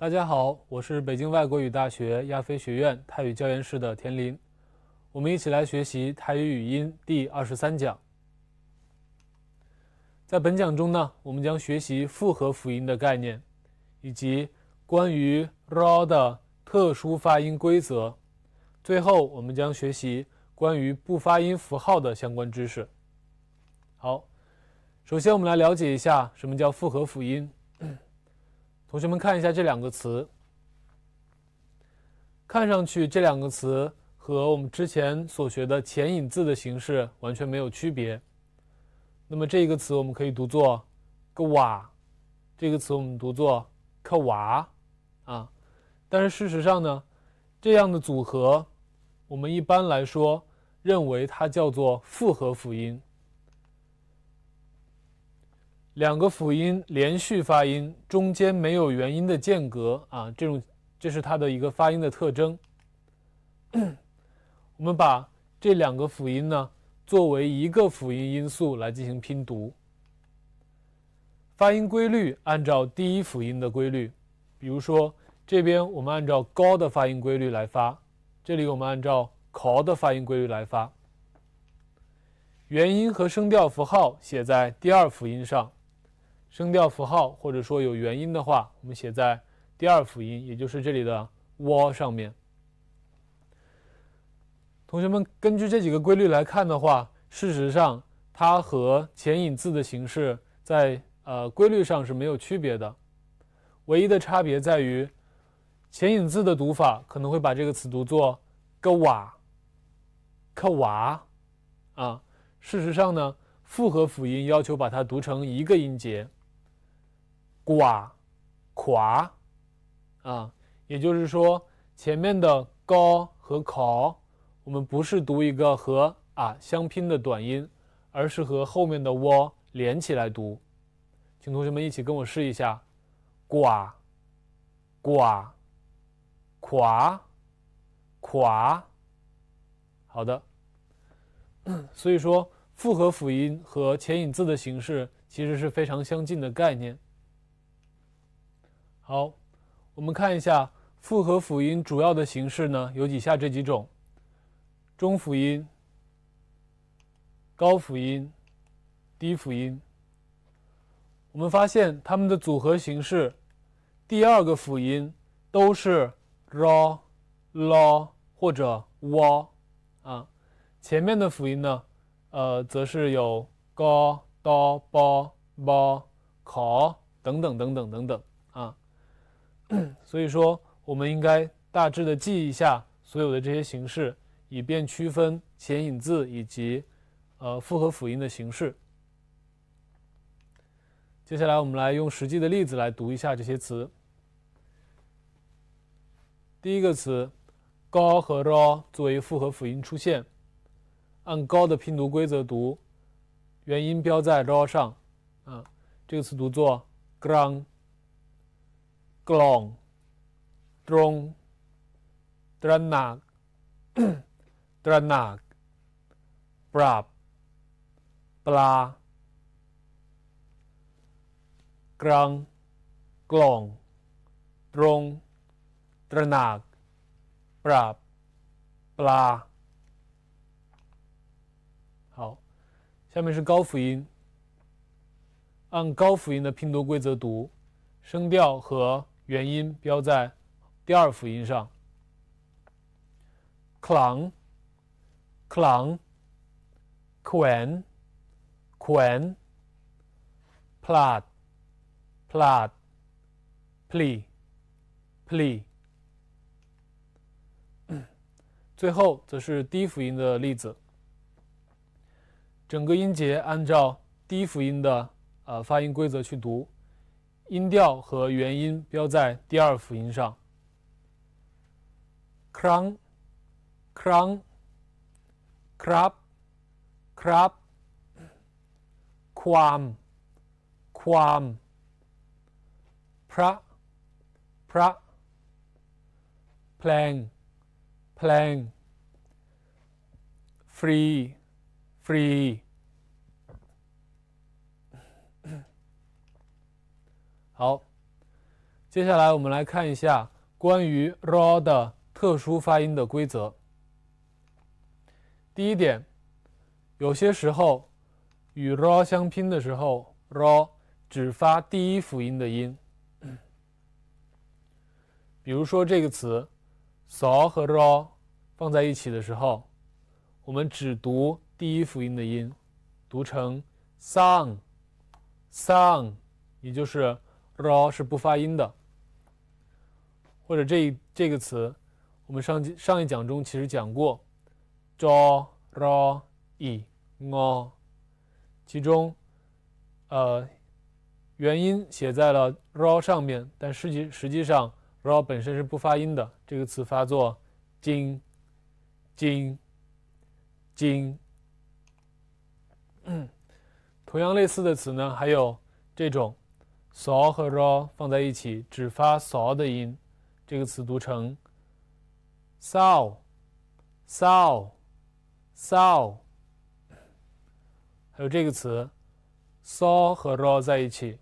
大家好，我是北京外国语大学亚非学院泰语教研室的田林，我们一起来学习泰语语音第二十三讲。在本讲中呢，我们将学习复合辅音的概念，以及关于 r a 的特殊发音规则。最后，我们将学习关于不发音符号的相关知识。好，首先我们来了解一下什么叫复合辅音。同学们看一下这两个词，看上去这两个词和我们之前所学的前引字的形式完全没有区别。那么这一个词我们可以读作个瓦，这个词我们读作克瓦，啊，但是事实上呢，这样的组合，我们一般来说认为它叫做复合辅音。两个辅音连续发音，中间没有元音的间隔啊，这种这是它的一个发音的特征。我们把这两个辅音呢作为一个辅音因素来进行拼读。发音规律按照第一辅音的规律，比如说这边我们按照高的发音规律来发，这里我们按照考的发音规律来发。元音和声调符号写在第二辅音上。声调符号，或者说有元音的话，我们写在第二辅音，也就是这里的 vo 上面。同学们根据这几个规律来看的话，事实上它和前引字的形式在呃规律上是没有区别的，唯一的差别在于前引字的读法可能会把这个词读作个瓦，个瓦，啊，事实上呢，复合辅音要求把它读成一个音节。寡，垮，啊，也就是说，前面的高和考，我们不是读一个和啊相拼的短音，而是和后面的窝连起来读。请同学们一起跟我试一下：寡，寡，垮，垮。好的。所以说，复合辅音和前引字的形式其实是非常相近的概念。好，我们看一下复合辅音主要的形式呢，有以下这几种：中辅音、高辅音、低辅音。我们发现它们的组合形式，第二个辅音都是 ra、la 或者 wa 啊，前面的辅音呢，呃，则是有 ga、da、ba、ba、ka 等等等等等等。所以说，我们应该大致的记一下所有的这些形式，以便区分显引字以及，呃，复合辅音的形式。接下来，我们来用实际的例子来读一下这些词。第一个词，高和 ro 作为复合辅音出现，按高的拼读规则读，元音标在 ro 上，啊，这个词读作 g r a n d กลอง ตรง ตระหนักตระหนักปราบ ปลา กลางกลอง ตรง ตระหนักปราบ ปลา。好，下面是高辅音，按高辅音的拼读规则读，声调和。元音标在第二辅音上 c l a n g c l a n g q u e n q u e n p l a t p l a t p l a p l a 最后则是低辅音的例子，整个音节按照低辅音的呃发音规则去读。音调和元音标在第二辅音上。r รอง，c r อง，c r ับ，quam, quam, pra, pra, p l a ะ，เ p l a เพ free, free. 好，接下来我们来看一下关于 “r” a w 的特殊发音的规则。第一点，有些时候与 “r” a w 相拼的时候，“r” a w 只发第一辅音的音。比如说这个词，“saw” 和 “r” a w 放在一起的时候，我们只读第一辅音的音，读成 “song”，“song”，也就是。r 是不发音的，或者这这个词，我们上上一讲中其实讲过 j h a o r i ng，其中，呃，元音写在了 r 上面，但实际实际上 r 本身是不发音的，这个词发作 j i n j i n j i n 同样类似的词呢，还有这种。s o 和 r o 放在一起只发嗦的音这个词读成 sao s o s o 还有这个词 s o 和 r o 在一起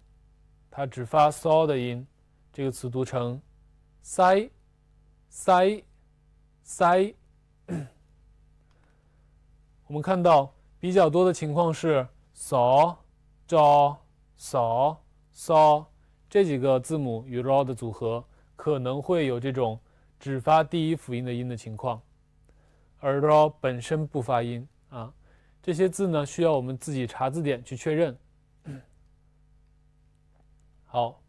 它只发嗦的音这个词读成塞塞塞 我们看到比较多的情况是 sao 招 saw 这几个字母与 r 的组合可能会有这种只发第一辅音的音的情况，而 r 本身不发音啊。这些字呢需要我们自己查字典去确认。好，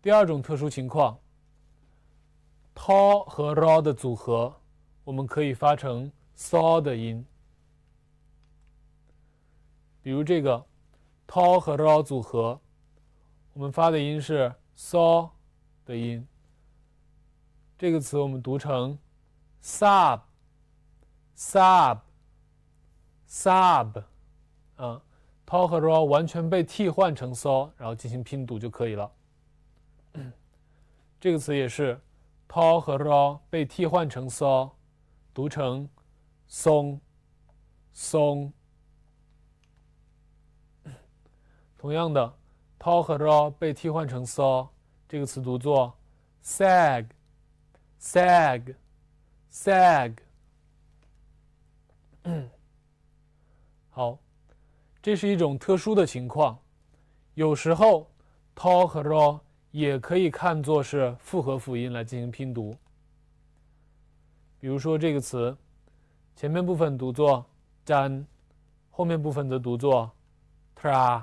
第二种特殊情况 t a l 和 r 的组合，我们可以发成 saw 的音，比如这个 t a l 和 r 组合。我们发的音是 “so” 的音，这个词我们读成 “sub”、“sub”、“sub”，啊 t o 和 “ro” 完全被替换成 “so”，然后进行拼读就可以了。这个词也是 t o 和 “ro” 被替换成 “so”，读成松松。同样的。t a l 和 r a w 被替换成 saw，这个词读作 sag，sag，sag。好，这是一种特殊的情况。有时候 t a l 和 r o w 也可以看作是复合辅音来进行拼读。比如说这个词，前面部分读作 d a n 后面部分则读作 tra。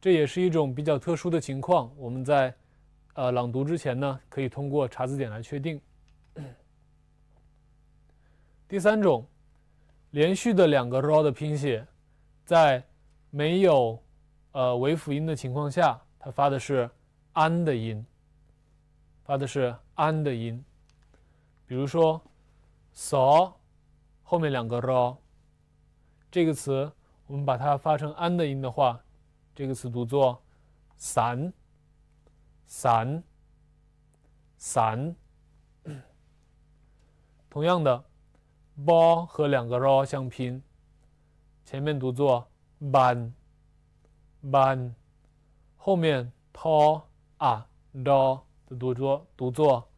这也是一种比较特殊的情况。我们在呃朗读之前呢，可以通过查字典来确定。第三种，连续的两个 r a w 的拼写，在没有呃尾辅音的情况下，它发的是 an 的音，发的是 an 的音。比如说，saw 后面两个 r a w 这个词，我们把它发成 an 的音的话。这个词读作 s a n 同样的，“ball” 和两个 “r” 相拼，前面读作 “ban”，“ban”，后面 “tall” 啊 d o l 的读作读作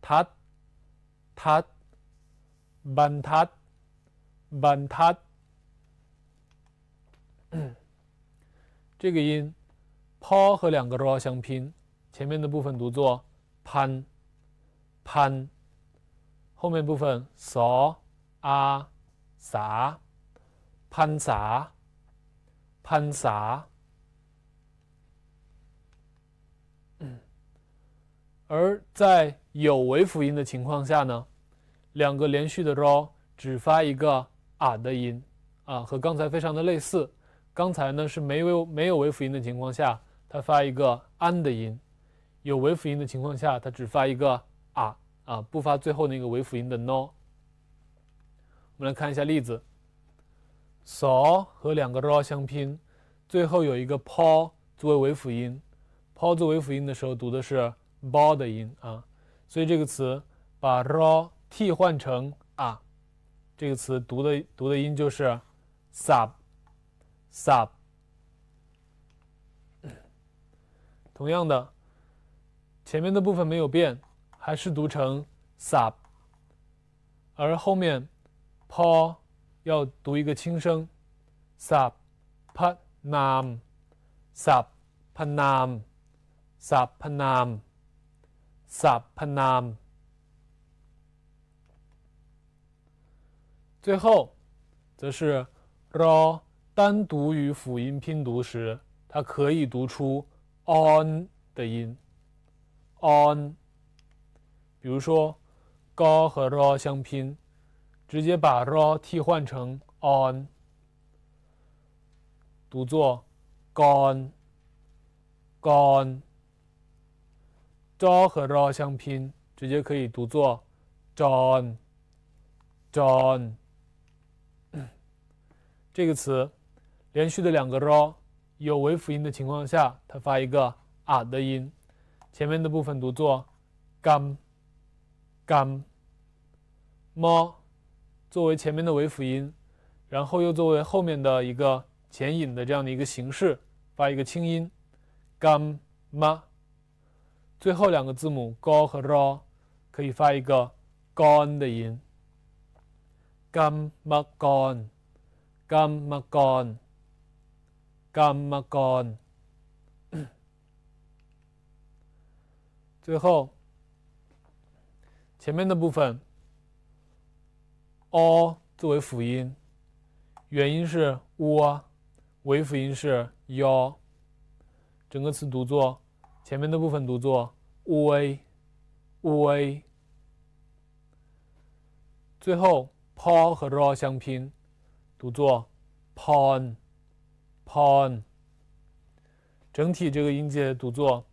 “tat”，“tat”，“bantat”，“bantat”。这个音，pao 和两个 ro 相拼，前面的部分读作 pan，pan，后面部分 sa，a，sa，pansa，pansa。而在有尾辅音的情况下呢，两个连续的 ro 只发一个啊的音，啊，和刚才非常的类似。刚才呢是没有没有尾辅音的情况下，它发一个安的音；有尾辅音的情况下，它只发一个啊啊，不发最后那个尾辅音的 no。我们来看一下例子：s o 和两个 r 相拼，最后有一个 pao 作为尾辅音。pao 作为尾辅音的时候，读的是 b 包的音啊，所以这个词把 r 替换成啊，这个词读的读的音就是 sub。sub，同样的，前面的部分没有变，还是读成 sub，而后面 pau 要读一个轻声，subpanam，subpanam，subpanam，subpanam，最后则是 ro。单独与辅音拼读时，它可以读出 on 的音 on。比如说，高和 raw 相拼，直接把 raw 替换成 on，读作 gon。gon。昭和 raw 相拼，直接可以读作 john。john。这个词。连续的两个 ro 有尾辅音的情况下，它发一个啊的音。前面的部分读作 gam，gam，ma 作为前面的尾辅音，然后又作为后面的一个前引的这样的一个形式，发一个轻音 gamma。最后两个字母 go 和 ro 可以发一个 gon 的音，gamma gon，gamma gon。Gamagon。最后，前面的部分，o 作为辅音，元音是 u，尾辅音是 r，整个词读作前面的部分读作 u a u a，最后 p 和 r 相拼，读作 pon。pon，整体这个音节读作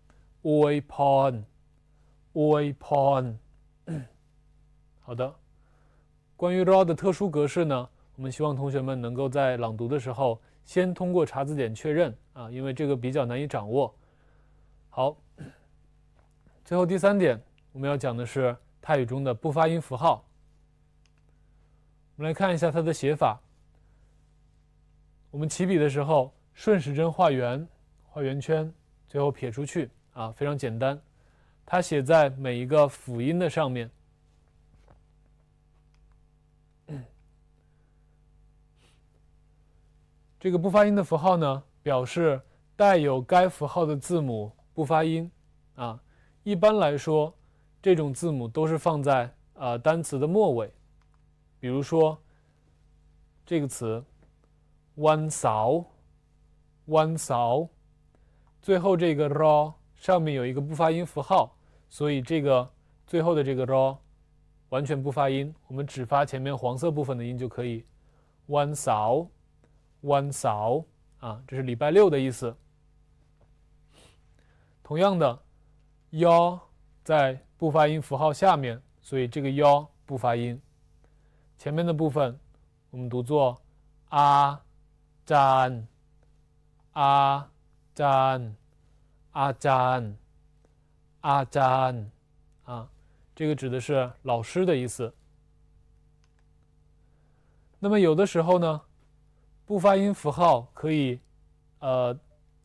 oi pon，oi pon。好的，关于 raw 的特殊格式呢，我们希望同学们能够在朗读的时候，先通过查字典确认啊，因为这个比较难以掌握。好，最后第三点，我们要讲的是泰语中的不发音符号。我们来看一下它的写法。我们起笔的时候顺时针画圆，画圆圈，最后撇出去，啊，非常简单。它写在每一个辅音的上面。这个不发音的符号呢，表示带有该符号的字母不发音，啊，一般来说，这种字母都是放在呃单词的末尾，比如说这个词。弯扫，弯扫，最后这个 r 上面有一个不发音符号，所以这个最后的这个 r 完全不发音，我们只发前面黄色部分的音就可以。弯扫，弯扫，啊，这是礼拜六的意思。同样的，y o 在不发音符号下面，所以这个 yo 不发音，前面的部分我们读作啊。阿赞，阿赞，阿赞，阿赞啊，这个指的是老师的意思。那么有的时候呢，不发音符号可以呃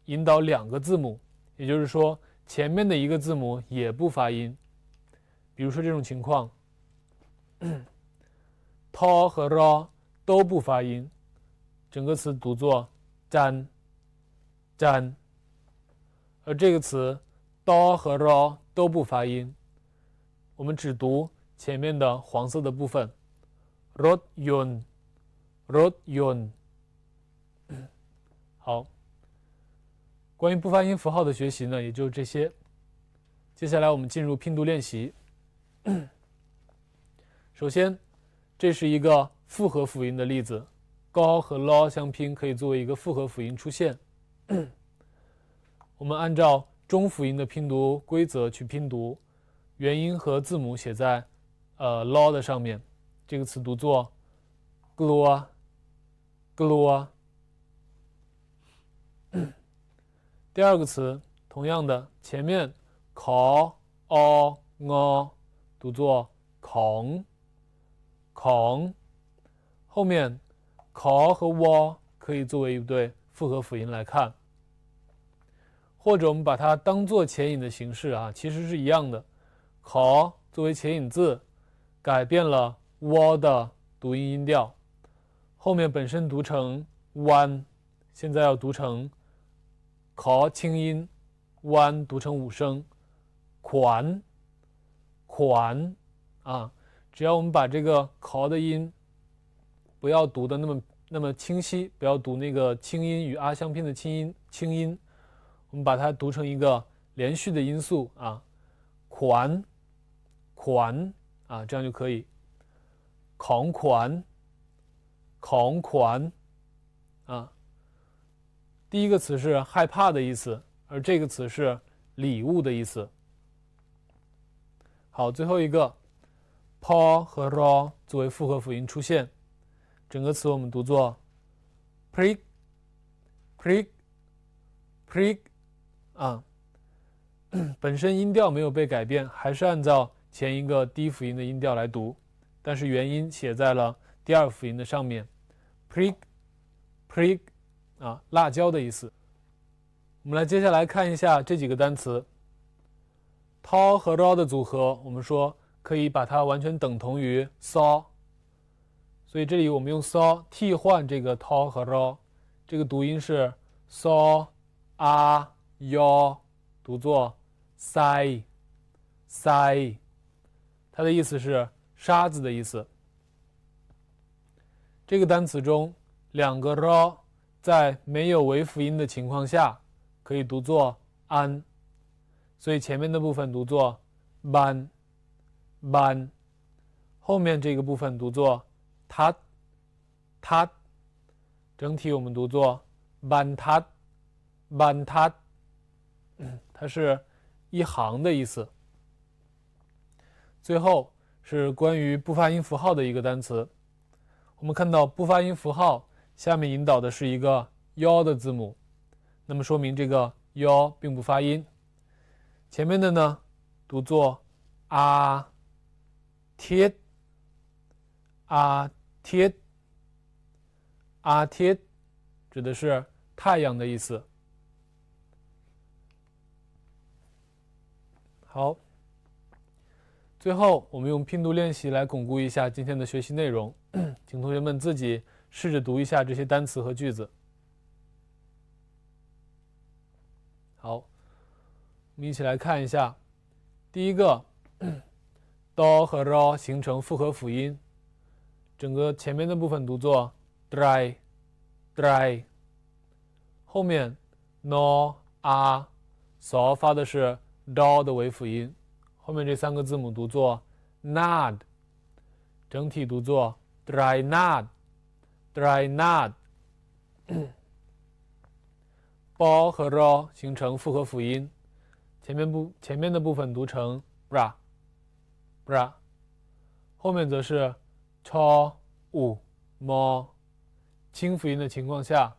引导两个字母，也就是说前面的一个字母也不发音。比如说这种情况，t 和 r 都不发音。整个词读作 d a n d a n 而这个词 “da” 和 “ra” 都不发音，我们只读前面的黄色的部分 “raun”，“raun”。好，关于不发音符号的学习呢，也就这些。接下来我们进入拼读练习。首先，这是一个复合辅音的例子。高和 l w 相拼可以作为一个复合辅音出现。我们按照中辅音的拼读规则去拼读，元音和字母写在呃 l w 的上面，这个词读作 glua glua。第二个词同样的，前面 k o ng 读作 kong kong，后面。考和 wall 可以作为一对复合辅音来看，或者我们把它当做前引的形式啊，其实是一样的。考作为前引字，改变了 wall 的读音音调，后面本身读成弯，现在要读成考轻音，弯读成五声，款款啊，只要我们把这个考的音。不要读的那么那么清晰，不要读那个清音与阿相拼的清音，清音，我们把它读成一个连续的音素啊，款款啊，这样就可以，款款款款啊。第一个词是害怕的意思，而这个词是礼物的意思。好，最后一个，p 和 r 作为复合辅音出现。整个词我们读作，pre，pre，pre，啊，本身音调没有被改变，还是按照前一个低辅音的音调来读，但是元音写在了第二辅音的上面，pre，pre，啊，辣椒的意思。我们来接下来看一下这几个单词，tall 和 raw 的组合，我们说可以把它完全等同于 saw。所以这里我们用“ so 替换这个“ t tall 和“ r raw 这个读音是“ so 骚”，啊，幺，读作“ sai sai，它的意思是沙子的意思。这个单词中两个 “r” 在没有尾辅音的情况下可以读作 “an”，所以前面的部分读作 “ban”，ban，后面这个部分读作。它，它，整体我们读作 “van ta van ta”，它是一行的意思。最后是关于不发音符号的一个单词。我们看到不发音符号下面引导的是一个 “y”o 的字母，那么说明这个 “y”o 并不发音。前面的呢，读作 “a t”。阿贴，阿贴，指的是太阳的意思。好，最后我们用拼读练习来巩固一下今天的学习内容，请同学们自己试着读一下这些单词和句子。好，我们一起来看一下，第一个，d 和 r 形成复合辅音。整个前面的部分读作 dry dry，后面 no a r 发的是 d r 的尾辅音，后面这三个字母读作 nod，整体读作 dry nod dry nod。b 和 r 形成复合辅音，前面部前面的部分读成 bra bra，后面则是。超五么？清辅音的情况下，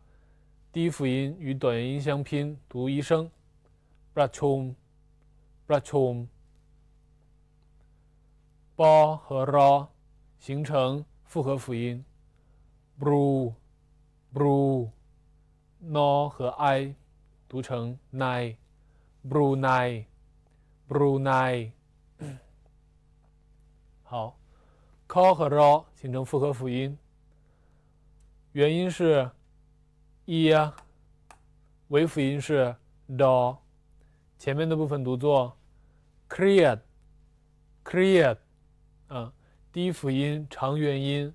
低辅音与短元音相拼，读一声。bra chum，bra chum。巴和 ra 形成复合辅音。bru，bru。n 诺和 i 读成 n i brunei，brunei。好。call 和 law 形成复合辅音，元音是 e，尾辅音是 do，前面的部分读作 c r e a t e c r e a t e 啊，低辅音长元音，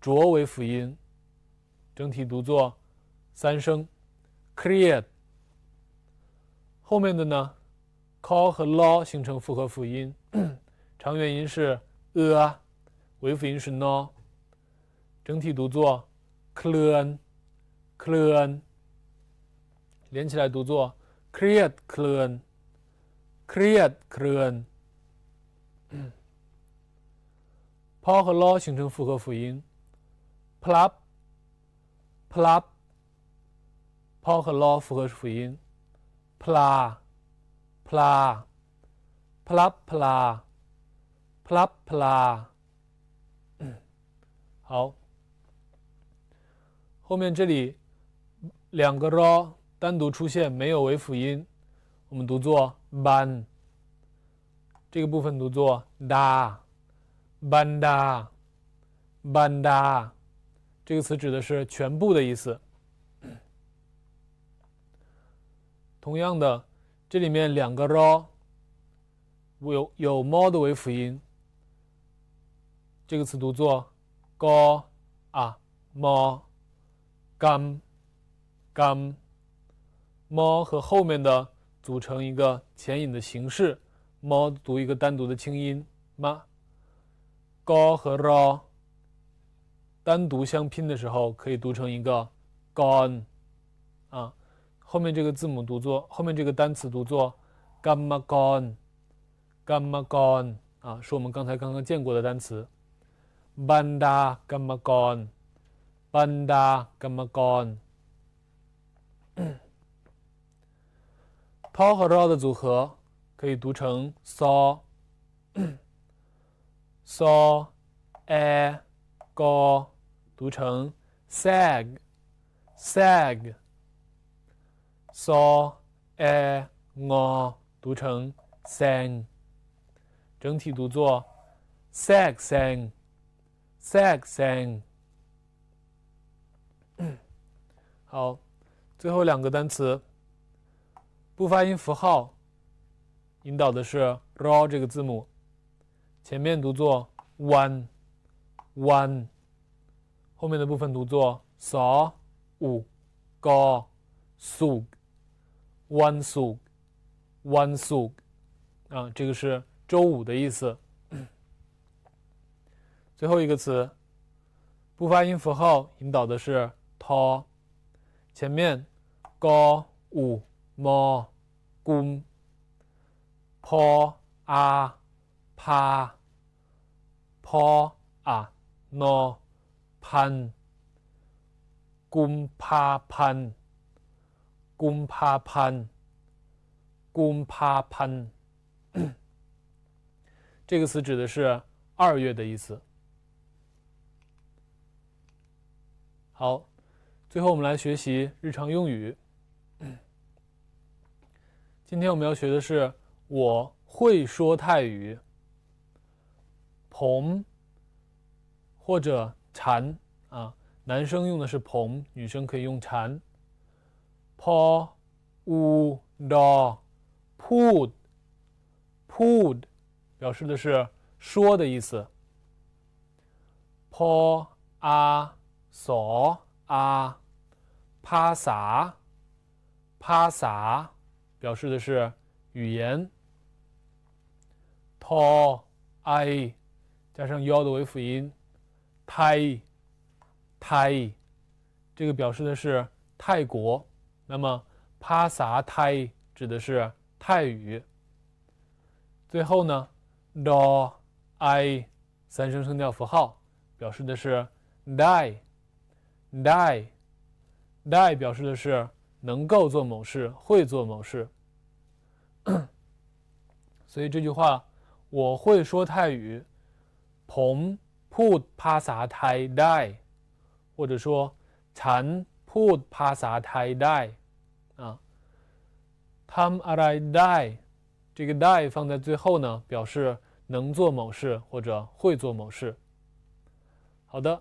浊尾辅音，整体读作三声 c r e a t e 后面的呢，call 和 law 形成复合辅音，长元音是 e。辅音是 no，整体读作 clen，clen，连起来读作 creat e clen，creat e clen。p 和 l 形成复合辅音 pl，pl，p p 和 l 复合辅音 pl，pl，pl，pl，pl，pl，pl。好，后面这里两个 ra 单独出现，没有为辅音，我们读作 ban。这个部分读作 da，bada，bada，这个词指的是全部的意思。同样的，这里面两个 ra 有有 more 的为辅音，这个词读作。高啊，猫，gam，gam，猫和后面的组成一个前引的形式，猫读一个单独的清音 ma，高和 ra 单独相拼的时候可以读成一个 gon，啊，后面这个字母读作，后面这个单词读作 gamagon，gamagon，啊，是我们刚才刚刚见过的单词。banda gamagon，banda gamagon，t 和 r 的组合可以读成 saw，saw a g，读成 sag，sag，saw a ng，读成 sang，整体读作 sag sang。Sag 桑，好，最后两个单词，不发音符号，引导的是 R 这个字母，前面读作 o n e o n e 后面的部分读作 sa u g o s u g o n s u g o n su，啊，这个是周五的意思。最后一个词，不发音符号引导的是 “taw”，前面 “gawu mo gum paa pa paa no pan gum pa pan gum pa pan gum pa pan” 这个词指的是二月的意思。好，最后我们来学习日常用语。今天我们要学的是我会说泰语，朋或者禅啊，男生用的是朋，女生可以用禅。po u do p u o p u o 表示的是说的意思。po a 索啊帕萨帕萨表示的是语言。t a i 加上 y 的为辅音 t a i t a i 这个表示的是泰国。那么帕萨 t a i 指的是泰语。最后呢 d o a i 三声声调符号表示的是 die。die，die 表示的是能够做某事，会做某事。所以这句话，我会说泰语，蓬งผุดภา die，或者说残 p ุดภาษ die，啊，t a m a r ไ i die，这个 die 放在最后呢，表示能做某事或者会做某事。好的。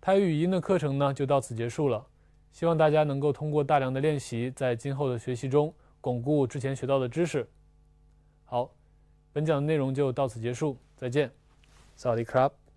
泰语语音的课程呢，就到此结束了。希望大家能够通过大量的练习，在今后的学习中巩固之前学到的知识。好，本讲的内容就到此结束，再见，Saudi c r a b